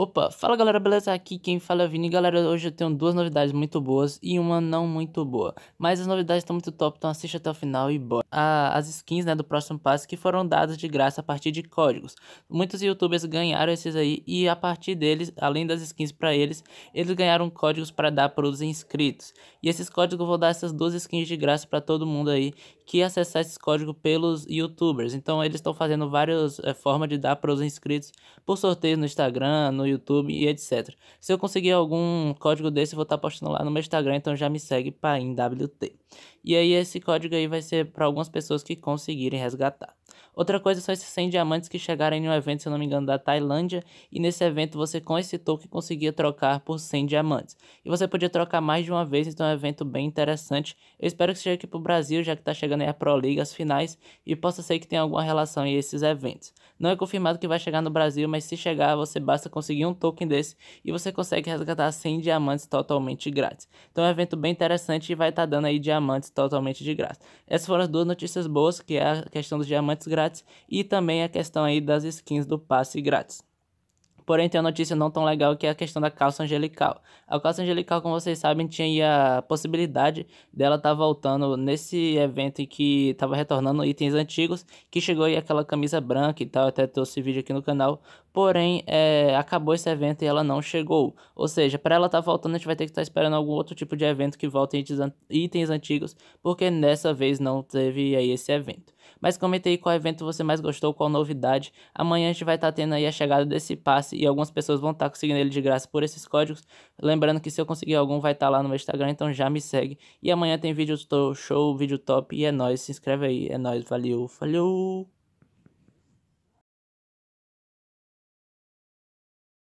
Opa, fala galera, beleza? Aqui quem fala é o Vini. Galera, hoje eu tenho duas novidades muito boas e uma não muito boa. Mas as novidades estão muito top, então assiste até o final e bora. Ah, as skins né, do próximo passo que foram dadas de graça a partir de códigos. Muitos youtubers ganharam esses aí e a partir deles, além das skins para eles, eles ganharam códigos para dar para os inscritos. E esses códigos eu vou dar essas duas skins de graça para todo mundo aí que acessar esses códigos pelos youtubers. Então eles estão fazendo várias é, eh, formas de dar para os inscritos por sorteio no Instagram, no YouTube e etc. Se eu conseguir algum código desse, vou estar tá postando lá no meu Instagram, então já me segue para InWT. E aí esse código aí vai ser para algumas pessoas que conseguirem resgatar. Outra coisa são esses 100 diamantes que chegarem em um evento, se eu não me engano, da Tailândia, e nesse evento você com esse token conseguia trocar por 100 diamantes. E você podia trocar mais de uma vez, então é um evento bem interessante. Eu espero que chegue aqui para o Brasil, já que está chegando aí a Pro League, as finais, e possa ser que tenha alguma relação aí esses eventos. Não é confirmado que vai chegar no Brasil, mas se chegar, você basta conseguir um token desse e você consegue resgatar 100 diamantes totalmente grátis. Então é um evento bem interessante e vai estar tá dando aí diamantes totalmente de graça. Essas foram as duas notícias boas, que é a questão dos diamantes grátis e também a questão aí das skins do passe grátis. Porém, tem uma notícia não tão legal que é a questão da calça angelical. A calça angelical, como vocês sabem, tinha a possibilidade dela estar tá voltando nesse evento em que estava retornando itens antigos, que chegou aí aquela camisa branca e tal, até trouxe vídeo aqui no canal. Porém, é, acabou esse evento e ela não chegou. Ou seja, para ela estar tá voltando, a gente vai ter que estar tá esperando algum outro tipo de evento que volte itens, itens antigos, porque nessa vez não teve aí esse evento. Mas comenta aí qual evento você mais gostou, qual novidade. Amanhã a gente vai estar tá tendo aí a chegada desse passe e algumas pessoas vão estar tá conseguindo ele de graça por esses códigos. Lembrando que se eu conseguir algum vai estar tá lá no meu Instagram, então já me segue. E amanhã tem vídeo show, vídeo top e é nóis. Se inscreve aí, é nóis, valeu, falou